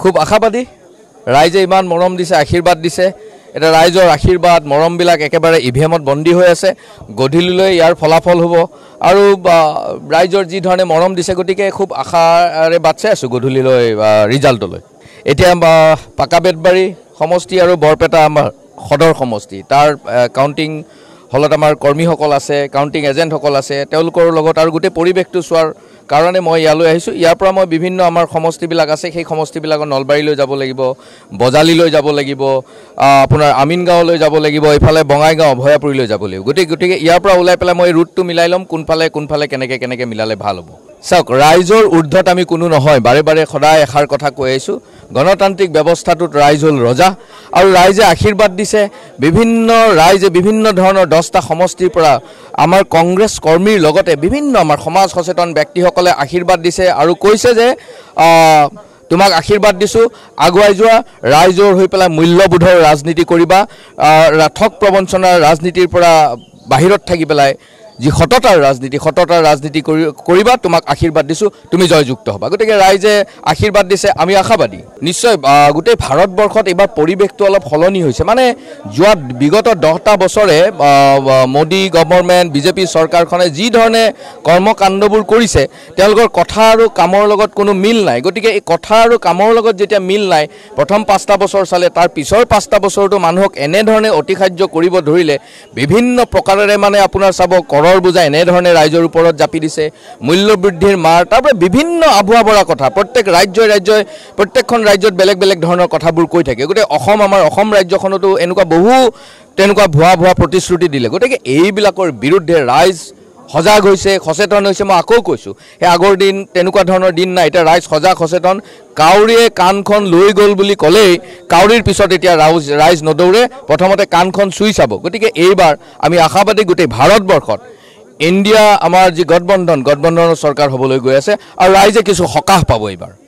খুব আশাবাদী ৰাইজে ইমান মৰম দিছে আশীৰ্বাদ দিছে এতিয়া ৰাইজৰ আশীৰ্বাদ মৰমবিলাক একেবাৰে ই ভি এমত বন্দী হৈ আছে গধূলিলৈ ইয়াৰ ফলাফল হ'ব আৰু ৰাইজৰ যিধৰণে মৰম দিছে গতিকে খুব আশাৰে বাট চাই আছোঁ গধূলিলৈ ৰিজাল্টলৈ এতিয়া পাকা পাকাবেতবাৰী সমষ্টি আৰু বৰপেটা আমাৰ সদৰ সমষ্টি তাৰ কাউণ্টিং হলত আমাৰ কৰ্মীসকল আছে কাউণ্টিং এজেণ্টসকল আছে তেওঁলোকৰ লগত আৰু গোটেই পৰিৱেশটো চোৱাৰ কাৰণে মই ইয়ালৈ আহিছোঁ ইয়াৰ পৰা মই বিভিন্ন আমাৰ সমষ্টিবিলাক আছে সেই সমষ্টিবিলাকত নলবাৰীলৈ যাব লাগিব বজালিলৈ যাব লাগিব আপোনাৰ আমিন গাঁৱলৈ যাব লাগিব এইফালে বঙাইগাঁও ভয়াপুৰীলৈ যাব লাগিব গতিকে গতিকে ইয়াৰ পৰা ওলাই পেলাই মই ৰুটটো মিলাই ল'ম কোনফালে কোনফালে কেনেকৈ কেনেকৈ মিলালে ভাল হ'ব চাওক ৰাইজৰ ঊৰ্ধত আমি কোনো নহয় বাৰে বাৰে সদায় এষাৰ কথা কৈ আহিছোঁ গণতান্ত্ৰিক ব্যৱস্থাটোত ৰাইজ হ'ল ৰজা আৰু ৰাইজে আশীৰ্বাদ দিছে বিভিন্ন ৰাইজে বিভিন্ন ধৰণৰ দহটা সমষ্টিৰ পৰা আমাৰ কংগ্ৰেছ কৰ্মীৰ লগতে বিভিন্ন আমাৰ সমাজ সচেতন ব্যক্তিসকলে আশীৰ্বাদ দিছে আৰু কৈছে যে তোমাক আশীৰ্বাদ দিছোঁ আগুৱাই যোৱা ৰাইজৰ হৈ পেলাই মূল্যবোধৰ ৰাজনীতি কৰিবা ঠক প্ৰবঞ্চনাৰ ৰাজনীতিৰ পৰা বাহিৰত থাকি পেলাই যি সততাৰ ৰাজনীতি সততাৰ ৰাজনীতি কৰি কৰিবা তোমাক আশীৰ্বাদ দিছোঁ তুমি জয়যুক্ত হ'বা গতিকে ৰাইজে আশীৰ্বাদ দিছে আমি আশাবাদী নিশ্চয় গোটেই ভাৰতবৰ্ষত এইবাৰ পৰিৱেশটো অলপ সলনি হৈছে মানে যোৱা বিগত দহটা বছৰে মোদী গভৰ্ণমেণ্ট বিজেপি চৰকাৰখনে যিধৰণে কৰ্মকাণ্ডবোৰ কৰিছে তেওঁলোকৰ কথা আৰু কামৰ লগত কোনো মিল নাই গতিকে এই কথা আৰু কামৰ লগত যেতিয়া মিল নাই প্ৰথম পাঁচটা বছৰ চালে তাৰ পিছৰ পাঁচটা বছৰতো মানুহক এনেধৰণে অতিসাহ্য কৰিব ধৰিলে বিভিন্ন প্ৰকাৰেৰে মানে আপোনাৰ চাব কৰ বুজাই বোজা এনেধৰণে ৰাইজৰ ওপৰত জাপি দিছে মূল্যবৃদ্ধিৰ মাৰ তাৰপৰা বিভিন্ন আবহা পৰা কথা প্ৰত্যেক ৰাজ্যই ৰাজ্যই প্ৰত্যেকখন ৰাজ্যত বেলেগ বেলেগ ধৰণৰ কথাবোৰ কৈ থাকে গতিকে অসম আমাৰ অসম ৰাজ্যখনতো এনেকুৱা বহু তেনেকুৱা ভুৱা ভুৱা প্ৰতিশ্ৰুতি দিলে গতিকে এইবিলাকৰ বিৰুদ্ধে ৰাইজ সজাগ হৈছে সচেতন হৈছে মই আকৌ কৈছোঁ সেই আগৰ দিন তেনেকুৱা ধৰণৰ দিন নাই এতিয়া ৰাইজ সজাগ সচেতন কাউৰীয়ে কাণখন লৈ গ'ল বুলি ক'লেই কাউৰীৰ পিছত এতিয়া ৰাউজ ৰাইজ নদৌৰে প্ৰথমতে কাণখন চুই চাব গতিকে এইবাৰ আমি আশাবাদী গোটেই ভাৰতবৰ্ষত ইণ্ডিয়া আমাৰ যি গঠবন্ধন গঠবন্ধনৰ চৰকাৰ হ'বলৈ গৈ আছে আৰু ৰাইজে কিছু সকাহ পাব এইবাৰ